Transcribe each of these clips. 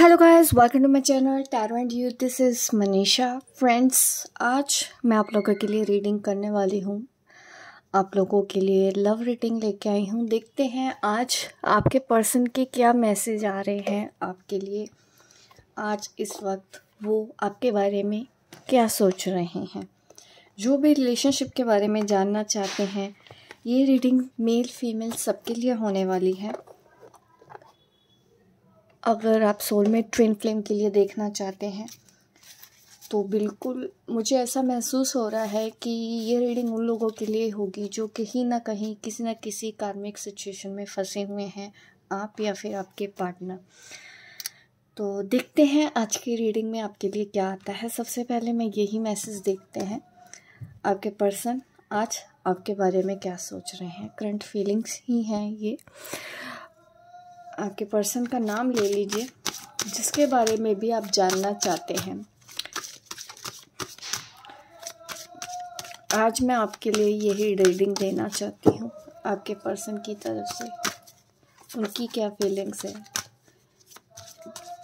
hello guys welcome to my channel tarot and you this is Manisha friends आज मैं आप लोगों के लिए रीडिंग करने वाली हूँ आप लोगों के लिए लव रीडिंग लेके आई हूँ देखते हैं आज आपके पर्सन के क्या मैसेज आ रहे हैं आपके लिए आज इस वक्त वो आपके बारे में क्या सोच रहे हैं जो भी रिलेशनशिप के बारे में जानना चाहते हैं ये रीडिंग मेल फीमेल सबके लिए होने वाली है अगर आप सोलमेट ट्विन फ्लेम के लिए देखना चाहते हैं तो बिल्कुल मुझे ऐसा महसूस हो रहा है कि ये रीडिंग उन लोगों के लिए होगी जो कहीं ना कहीं किसी ना किसी कार्मिक सिचुएशन में फंसे हुए हैं आप या फिर आपके पार्टनर तो देखते हैं आज की रीडिंग में आपके लिए क्या आता है सबसे पहले मैं यही मैसेज देखते हैं आपके पर्सन आज आपके बारे में क्या सोच रहे हैं करंट फीलिंग्स ही हैं ये आपके पर्सन का नाम ले लीजिए जिसके बारे में भी आप जानना चाहते हैं आज मैं आपके लिए यही रीडिंग देना चाहती हूँ आपके पर्सन की तरफ से उनकी क्या फीलिंग्स है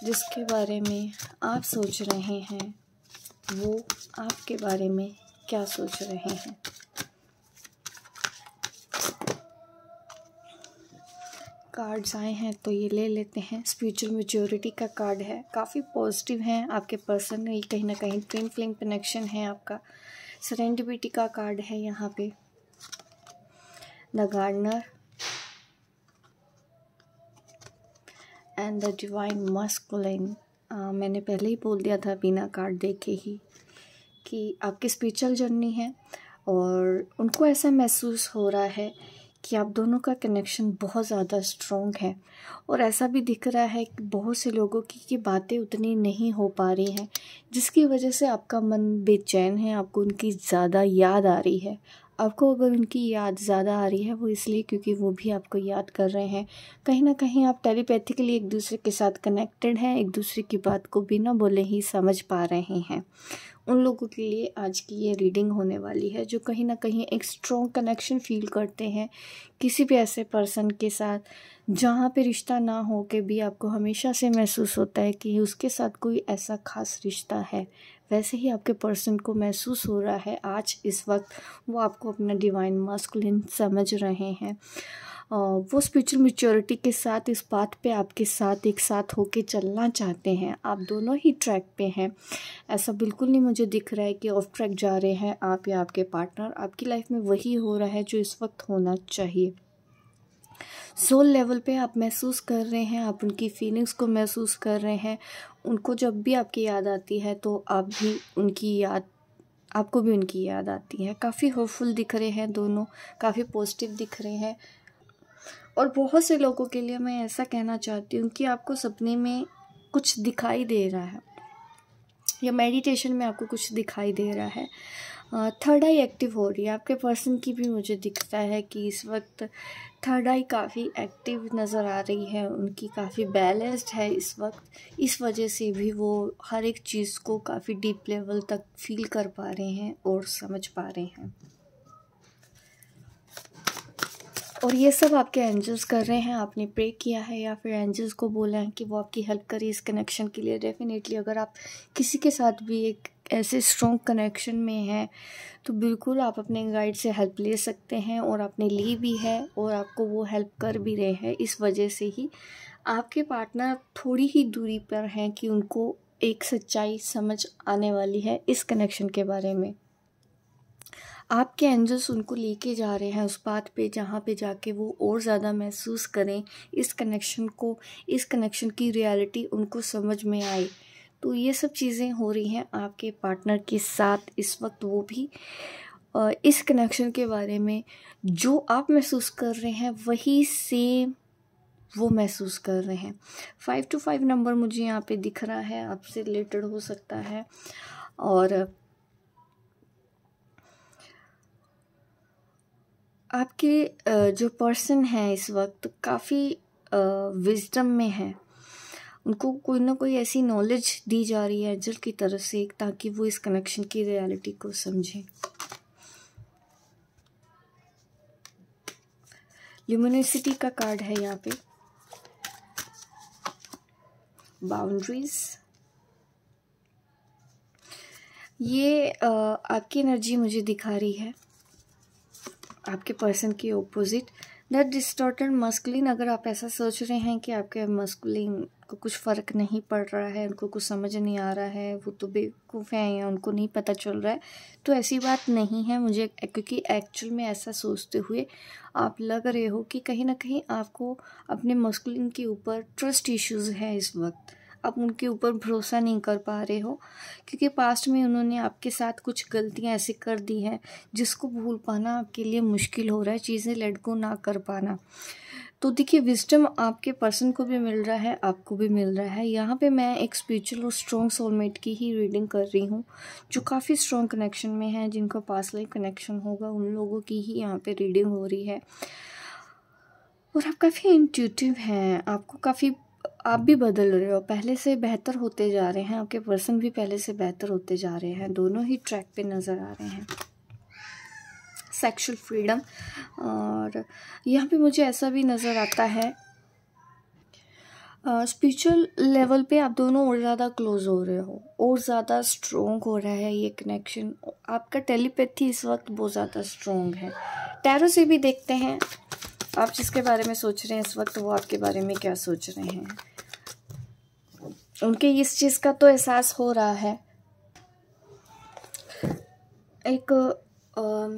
जिसके बारे में आप सोच रहे हैं वो आपके बारे में क्या सोच रहे हैं कार्ड्स आए हैं तो ये ले लेते हैं स्पिरिचुअल मेच्योरिटी का कार्ड है काफ़ी पॉजिटिव हैं आपके पर्सन में कहीं ना कहीं ट्विन फ्लिंग कनेक्शन है आपका सरेंडिबिटी का कार्ड है यहाँ पे the gardener and the divine masculine मैंने पहले ही बोल दिया था बिना कार्ड देखे ही कि आपकी स्पिरिचुअल जर्नी है और उनको ऐसा महसूस हो रहा है कि आप दोनों का कनेक्शन बहुत ज़्यादा स्ट्रॉन्ग है और ऐसा भी दिख रहा है कि बहुत से लोगों की कि बातें उतनी नहीं हो पा रही हैं जिसकी वजह से आपका मन बेचैन है आपको उनकी ज़्यादा याद आ रही है आपको अगर उनकी याद ज़्यादा आ रही है वो इसलिए क्योंकि वो भी आपको याद कर रहे हैं कहीं ना कहीं आप टेलीपैथिकली एक दूसरे के साथ कनेक्टेड हैं एक दूसरे की बात को बिना बोले ही समझ पा रहे हैं उन लोगों के लिए आज की ये रीडिंग होने वाली है जो कहीं ना कहीं एक स्ट्रॉन्ग कनेक्शन फील करते हैं किसी भी ऐसे पर्सन के साथ जहाँ पे रिश्ता ना हो के भी आपको हमेशा से महसूस होता है कि उसके साथ कोई ऐसा खास रिश्ता है वैसे ही आपके पर्सन को महसूस हो रहा है आज इस वक्त वो आपको अपना डिवाइन मस्कुलिन समझ रहे हैं वो स्पिरिचुअल मेच्योरिटी के साथ इस बात पे आपके साथ एक साथ होके चलना चाहते हैं आप दोनों ही ट्रैक पे हैं ऐसा बिल्कुल नहीं मुझे दिख रहा है कि ऑफ ट्रैक जा रहे हैं आप या आपके पार्टनर आपकी लाइफ में वही हो रहा है जो इस वक्त होना चाहिए सोल लेवल पे आप महसूस कर रहे हैं आप उनकी फीलिंग्स को महसूस कर रहे हैं उनको जब भी आपकी याद आती है तो आप भी उनकी याद आपको भी उनकी याद आती है काफ़ी होपफुल दिख रहे हैं दोनों काफ़ी पॉजिटिव दिख रहे हैं और बहुत से लोगों के लिए मैं ऐसा कहना चाहती हूँ कि आपको सपने में कुछ दिखाई दे रहा है या मेडिटेशन में आपको कुछ दिखाई दे रहा है थर्ड आई एक्टिव हो रही है आपके पर्सन की भी मुझे दिखता है कि इस वक्त थर्ड आई काफ़ी एक्टिव नज़र आ रही है उनकी काफ़ी बैलेंस्ड है इस वक्त इस वजह से भी वो हर एक चीज़ को काफ़ी डीप लेवल तक फील कर पा रहे हैं और समझ पा रहे हैं और ये सब आपके एंजल्स कर रहे हैं आपने प्रे किया है या फिर एंजल्स को बोला है कि वो आपकी हेल्प करे इस कनेक्शन के लिए डेफिनेटली अगर आप किसी के साथ भी एक ऐसे स्ट्रॉन्ग कनेक्शन में हैं तो बिल्कुल आप अपने गाइड से हेल्प ले सकते हैं और आपने ली भी है और आपको वो हेल्प कर भी रहे हैं इस वजह से ही आपके पार्टनर थोड़ी ही दूरी पर हैं कि उनको एक सच्चाई समझ आने वाली है इस कनेक्शन के बारे में आपके एंजल्स उनको लेके जा रहे हैं उस बात पे जहाँ पे जाके वो और ज़्यादा महसूस करें इस कनेक्शन को इस कनेक्शन की रियलिटी उनको समझ में आए तो ये सब चीज़ें हो रही हैं आपके पार्टनर के साथ इस वक्त वो भी इस कनेक्शन के बारे में जो आप महसूस कर रहे हैं वही सेम वो महसूस कर रहे हैं फाइव टू फाइव नंबर मुझे यहाँ पे दिख रहा है आपसे रिलेटेड हो सकता है और आपके जो पर्सन हैं इस वक्त काफ़ी विजडम में है उनको कोई ना कोई ऐसी नॉलेज दी जा रही है एंजल की तरफ से ताकि वो इस कनेक्शन की रियलिटी को समझें ल्यूमिनिसिटी का कार्ड है यहाँ पे बाउंड्रीज ये आपकी एनर्जी मुझे दिखा रही है आपके पर्सन की ओपोजिट दैट डिस्टॉर्टेड मस्कुलिन अगर आप ऐसा सोच रहे हैं कि आपके मस्कुलिन को कुछ फ़र्क नहीं पड़ रहा है उनको कुछ समझ नहीं आ रहा है वो तो बेवकूफ़ हैं या उनको नहीं पता चल रहा है तो ऐसी बात नहीं है मुझे क्योंकि एक्चुअल में ऐसा सोचते हुए आप लग रहे हो कि कहीं ना कहीं आपको अपने मस्कुलिन के ऊपर ट्रस्ट इश्यूज़ हैं इस वक्त आप उनके ऊपर भरोसा नहीं कर पा रहे हो क्योंकि पास्ट में उन्होंने आपके साथ कुछ गलतियां ऐसी कर दी हैं जिसको भूल पाना आपके लिए मुश्किल हो रहा है चीज़ें लड़को ना कर पाना तो देखिए विजडम आपके पर्सन को भी मिल रहा है आपको भी मिल रहा है यहाँ पे मैं एक स्पिरिचुअल और स्ट्रॉन्ग सोलमेट की ही रीडिंग कर रही हूँ जो काफ़ी स्ट्रॉन्ग कनेक्शन में है जिनका पास लाइफ कनेक्शन होगा उन लोगों की ही यहाँ पे रीडिंग हो रही है और आप काफ़ी इंट्यूटिव हैं आपको काफ़ी आप भी बदल रहे हो पहले से बेहतर होते जा रहे हैं आपके पर्सन भी पहले से बेहतर होते जा रहे हैं दोनों ही ट्रैक पे नज़र आ रहे हैं सेक्सुअल फ्रीडम और यहाँ पे मुझे ऐसा भी नज़र आता है स्पिरिचुअल uh, लेवल पे आप दोनों और ज़्यादा क्लोज हो रहे हो और ज़्यादा स्ट्रोंग हो रहा है ये कनेक्शन आपका टेलीपैथी इस वक्त बहुत ज़्यादा स्ट्रोंग है टैरो से भी देखते हैं आप जिसके बारे में सोच रहे हैं इस वक्त वो आपके बारे में क्या सोच रहे हैं उनके इस चीज़ का तो एहसास हो रहा है एक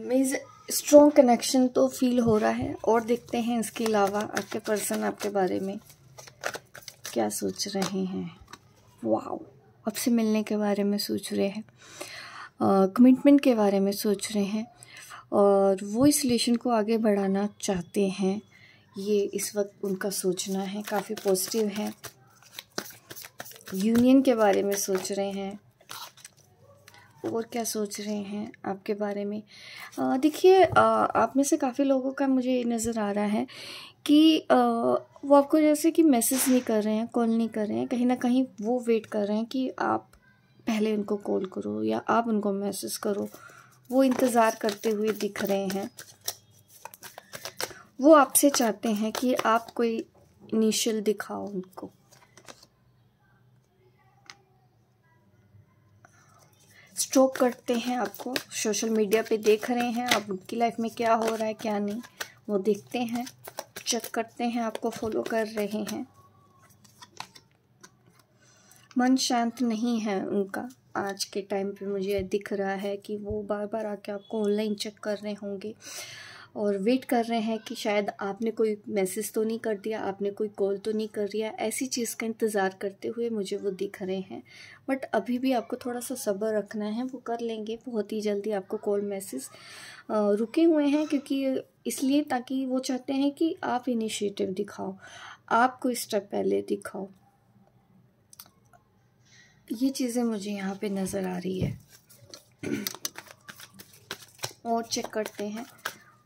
मीज स्ट्रॉन्ग कनेक्शन तो फील हो रहा है और देखते हैं इसके अलावा आपके पर्सन आपके बारे में क्या सोच रहे हैं वाओ आपसे मिलने के बारे में सोच रहे हैं कमिटमेंट के बारे में सोच रहे हैं और वो इस रिलेशन को आगे बढ़ाना चाहते हैं ये इस वक्त उनका सोचना है काफ़ी पॉजिटिव है यूनियन के बारे में सोच रहे हैं और क्या सोच रहे हैं आपके बारे में देखिए आप में से काफ़ी लोगों का मुझे ये नज़र आ रहा है कि आ, वो आपको जैसे कि मैसेज नहीं कर रहे हैं कॉल नहीं कर रहे हैं कहीं ना कहीं वो वेट कर रहे हैं कि आप पहले उनको कॉल करो या आप उनको मैसेज करो वो इंतज़ार करते हुए दिख रहे हैं वो आपसे चाहते हैं कि आप कोई इनिशियल दिखाओ उनको स्टॉप करते हैं आपको सोशल मीडिया पे देख रहे हैं आप उनकी लाइफ में क्या हो रहा है क्या नहीं वो देखते हैं चेक करते हैं आपको फॉलो कर रहे हैं मन शांत नहीं है उनका आज के टाइम पे मुझे दिख रहा है कि वो बार बार आके आपको ऑनलाइन चेक कर रहे होंगे और वेट कर रहे हैं कि शायद आपने कोई मैसेज तो नहीं कर दिया आपने कोई कॉल तो नहीं कर दिया ऐसी चीज़ का इंतज़ार करते हुए मुझे वो दिख रहे हैं बट अभी भी आपको थोड़ा सा सब्र रखना है वो कर लेंगे बहुत ही जल्दी आपको कॉल मैसेज रुके हुए हैं क्योंकि इसलिए ताकि वो चाहते हैं कि आप इनिशिएटिव दिखाओ आप कोई स्टेप पहले दिखाओ ये चीज़ें मुझे यहाँ पे नज़र आ रही है और चेक करते हैं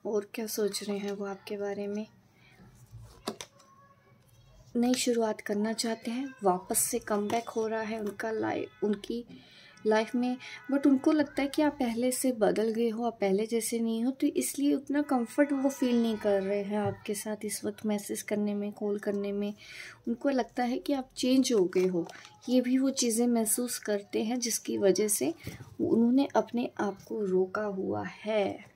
और क्या सोच रहे हैं वो आपके बारे में नई शुरुआत करना चाहते हैं वापस से कम बैक हो रहा है उनका लाइफ उनकी लाइफ में बट उनको लगता है कि आप पहले से बदल गए हो आप पहले जैसे नहीं हो तो इसलिए उतना कंफर्ट वो फील नहीं कर रहे हैं आपके साथ इस वक्त मैसेज करने में कॉल करने में उनको लगता है कि आप चेंज हो गए हो ये भी वो चीज़ें महसूस करते हैं जिसकी वजह से उन्होंने अपने आप को रोका हुआ है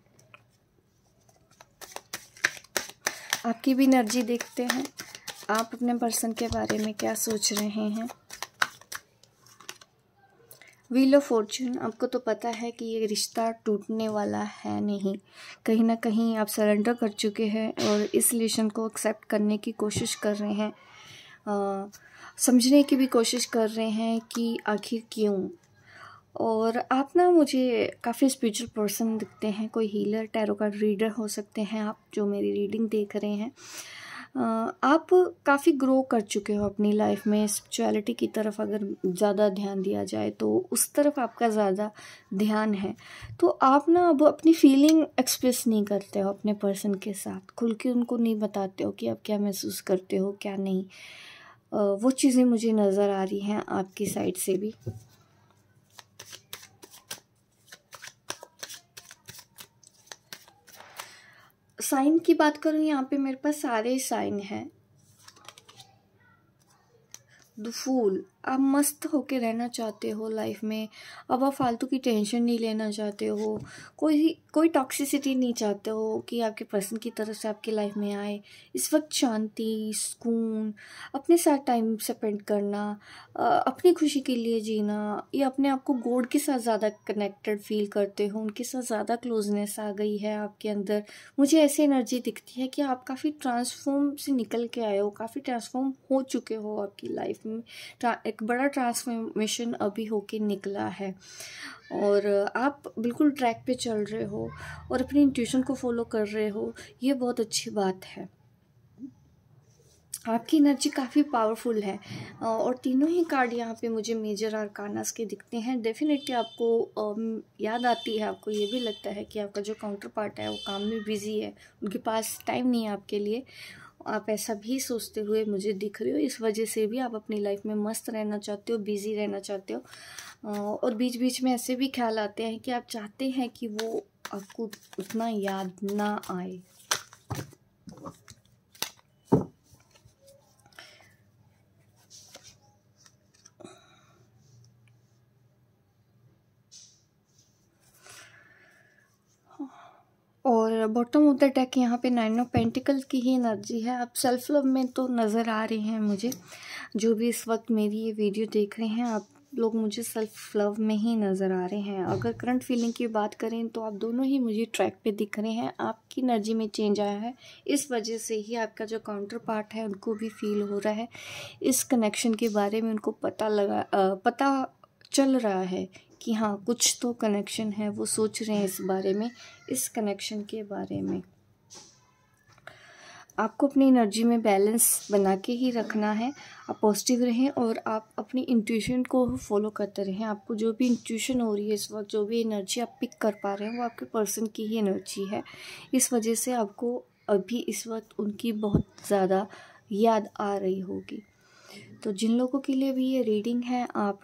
आपकी भी एनर्जी देखते हैं आप अपने पर्सन के बारे में क्या सोच रहे हैं व्हील ऑफ फॉर्चून आपको तो पता है कि ये रिश्ता टूटने वाला है नहीं कहीं ना कहीं आप सरेंडर कर चुके हैं और इस रिलेशन को एक्सेप्ट करने की कोशिश कर रहे हैं आ, समझने की भी कोशिश कर रहे हैं कि आखिर क्यों और आप ना मुझे काफ़ी स्पिरिचुअल पर्सन दिखते हैं कोई हीलर टैरो का रीडर हो सकते हैं आप जो मेरी रीडिंग देख रहे हैं आप काफ़ी ग्रो कर चुके हो अपनी लाइफ में स्पिरिचुअलिटी की तरफ अगर ज़्यादा ध्यान दिया जाए तो उस तरफ आपका ज़्यादा ध्यान है तो आप ना अब अपनी फीलिंग एक्सप्रेस नहीं करते हो अपने पर्सन के साथ खुल के उनको नहीं बताते हो कि आप क्या महसूस करते हो क्या नहीं वो चीज़ें मुझे नज़र आ रही हैं आपकी साइड से भी साइन की बात करूँ यहाँ पे मेरे पास सारे साइन हैं द फूल आप मस्त होके रहना चाहते हो लाइफ में अब आप फालतू की टेंशन नहीं लेना चाहते हो कोई कोई टॉक्सिसिटी नहीं चाहते हो कि आपके पर्सन की तरफ से आपकी लाइफ में आए इस वक्त शांति सुकून अपने साथ टाइम स्पेंड करना अपनी खुशी के लिए जीना या अपने आप को गोड के साथ ज़्यादा कनेक्टेड फील करते हो उनके साथ ज़्यादा क्लोजनेस आ गई है आपके अंदर मुझे ऐसी एनर्जी दिखती है कि आप काफ़ी ट्रांसफॉर्म से निकल के आए हो काफ़ी ट्रांसफॉर्म हो चुके हो आपकी लाइफ में एक बड़ा ट्रांसफॉर्मेशन अभी होके निकला है और आप बिल्कुल ट्रैक पे चल रहे हो और अपनी इंट्यूशन को फॉलो कर रहे हो ये बहुत अच्छी बात है आपकी एनर्जी काफ़ी पावरफुल है और तीनों ही कार्ड यहाँ पे मुझे मेजर कानास के दिखते हैं डेफिनेटली आपको याद आती है आपको ये भी लगता है कि आपका जो काउंटर पार्ट है वो काम में बिज़ी है उनके पास टाइम नहीं है आपके लिए आप ऐसा भी सोचते हुए मुझे दिख रहे हो इस वजह से भी आप अपनी लाइफ में मस्त रहना चाहते हो बिज़ी रहना चाहते हो और बीच बीच में ऐसे भी ख्याल आते हैं कि आप चाहते हैं कि वो आपको उतना याद ना आए और बॉटम ऑफ द डेक यहाँ पे नाइन ऑफ पेंटिकल की ही एनर्जी है आप सेल्फ लव में तो नज़र आ रहे हैं मुझे जो भी इस वक्त मेरी ये वीडियो देख रहे हैं आप लोग मुझे सेल्फ लव में ही नज़र आ रहे हैं अगर करंट फीलिंग की बात करें तो आप दोनों ही मुझे ट्रैक पे दिख रहे हैं आपकी एनर्जी में चेंज आया है इस वजह से ही आपका जो काउंटर पार्ट है उनको भी फील हो रहा है इस कनेक्शन के बारे में उनको पता लगा पता चल रहा है कि हाँ कुछ तो कनेक्शन है वो सोच रहे हैं इस बारे में इस कनेक्शन के बारे में आपको अपनी एनर्जी में बैलेंस बना के ही रखना है आप पॉजिटिव रहें और आप अपनी इंट्यूशन को फॉलो करते रहें आपको जो भी इंट्यूशन हो रही है इस वक्त जो भी एनर्जी आप पिक कर पा रहे हैं वो आपके पर्सन की ही एनर्जी है इस वजह से आपको अभी इस वक्त उनकी बहुत ज़्यादा याद आ रही होगी तो जिन लोगों के लिए भी ये रीडिंग है आप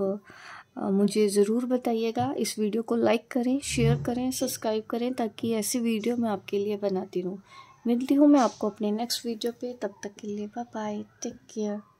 मुझे ज़रूर बताइएगा इस वीडियो को लाइक करें शेयर करें सब्सक्राइब करें ताकि ऐसी वीडियो मैं आपके लिए बनाती रहूँ मिलती हूँ मैं आपको अपने नेक्स्ट वीडियो पे तब तक के लिए बाय बाय टेक केयर